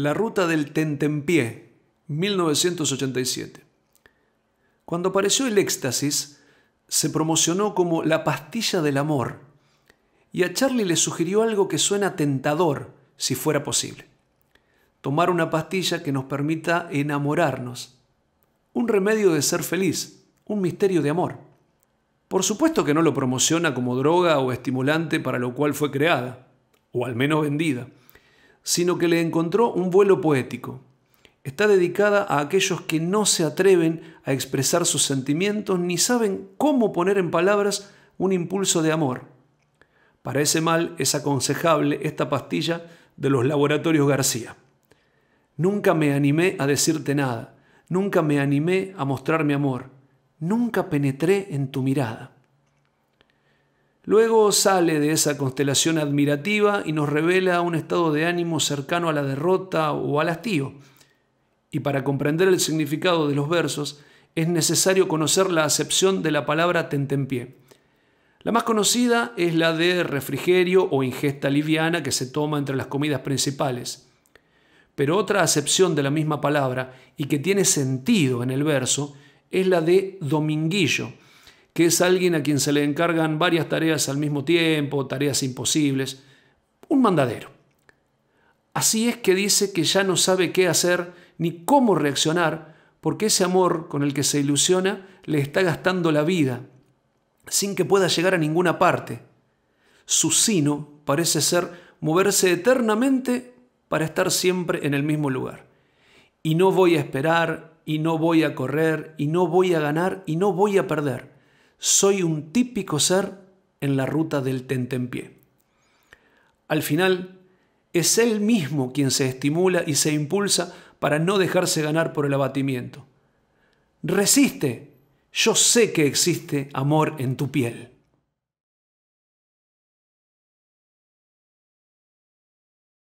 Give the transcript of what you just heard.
La ruta del Tentempié, 1987. Cuando apareció el éxtasis, se promocionó como la pastilla del amor, y a Charlie le sugirió algo que suena tentador, si fuera posible. Tomar una pastilla que nos permita enamorarnos. Un remedio de ser feliz, un misterio de amor. Por supuesto que no lo promociona como droga o estimulante para lo cual fue creada, o al menos vendida sino que le encontró un vuelo poético. Está dedicada a aquellos que no se atreven a expresar sus sentimientos ni saben cómo poner en palabras un impulso de amor. Para ese mal es aconsejable esta pastilla de los laboratorios García. Nunca me animé a decirte nada, nunca me animé a mostrar mi amor, nunca penetré en tu mirada. Luego sale de esa constelación admirativa y nos revela un estado de ánimo cercano a la derrota o al hastío. Y para comprender el significado de los versos es necesario conocer la acepción de la palabra tentempié. La más conocida es la de refrigerio o ingesta liviana que se toma entre las comidas principales. Pero otra acepción de la misma palabra y que tiene sentido en el verso es la de dominguillo, que es alguien a quien se le encargan varias tareas al mismo tiempo, tareas imposibles, un mandadero. Así es que dice que ya no sabe qué hacer ni cómo reaccionar, porque ese amor con el que se ilusiona le está gastando la vida, sin que pueda llegar a ninguna parte. Su sino parece ser moverse eternamente para estar siempre en el mismo lugar. Y no voy a esperar, y no voy a correr, y no voy a ganar, y no voy a perder soy un típico ser en la ruta del tentempié. Al final, es él mismo quien se estimula y se impulsa para no dejarse ganar por el abatimiento. Resiste, yo sé que existe amor en tu piel.